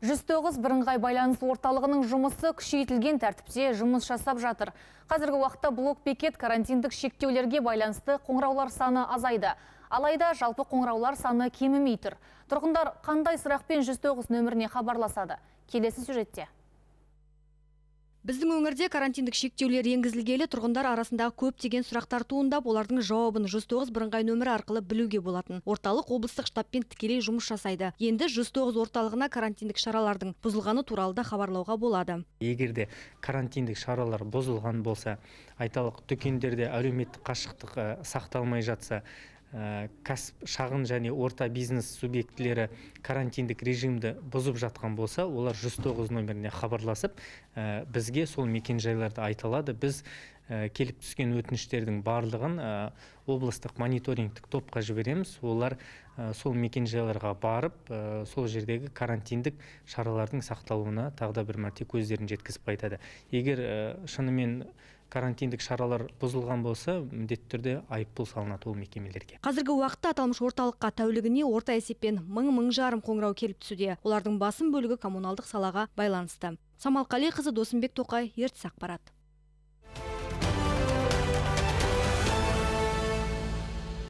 109 бірыңғай байланыс орталығының жұмысы күшейтілген тәртіпте жұмыс жасап жатыр. Қазіргі уақытта блок-бекет карантиндік шектеулерге байланысты қоңыраулар саны азайды. Алайда жалпы қоңыраулар саны кемімей тұр. Тұрғындар қандай сұрақпен 109 нөміріне хабарласады? Келесі сюжетте біздің өңірде карантиндік шектеулер енгізілгелі тұрғындар арасындағы көптеген сұрақтар туындап олардың жауабын 109 бұрынғай нөмірі арқылы білуге болатын орталық облыстық штабпен тікелей жұмыс жасайды енді 109 орталығына карантиндік шаралардың бұзылғаны туралы да хабарлауға болады Егерде карантиндік шаралар бұзылған болса айталық дүкендерде әлеуметтік қашықтық э, сақталмай жатса Э, кәсіп шағын және орта бизнес субъектілері карантиндік режимді бұзып жатқан болса олар 109 номеріне хабарласып э, бізге сол мекенжайларды айта алады біз э, келіп түскен өтініштердің барлығын ә, облыстық мониторингтік топқа жібереміз олар сол мекенжайларға барып сол жердегі карантиндік шаралардың сақталуына тағы да бір мәрте көздерін жеткізіп қайтады егер шынымен карантиндік шаралар бұзылған болса міндетті түрде айыппұл салынады ол мекемелерге қазіргі уақытта аталмыш орталыққа тәулігіне орта есеппен мың мың жарым қоңырау келіп түсуде олардың басым бөлігі коммуналдық салаға байланысты самал қалиқызы досымбек тоқай ертіс ақпарат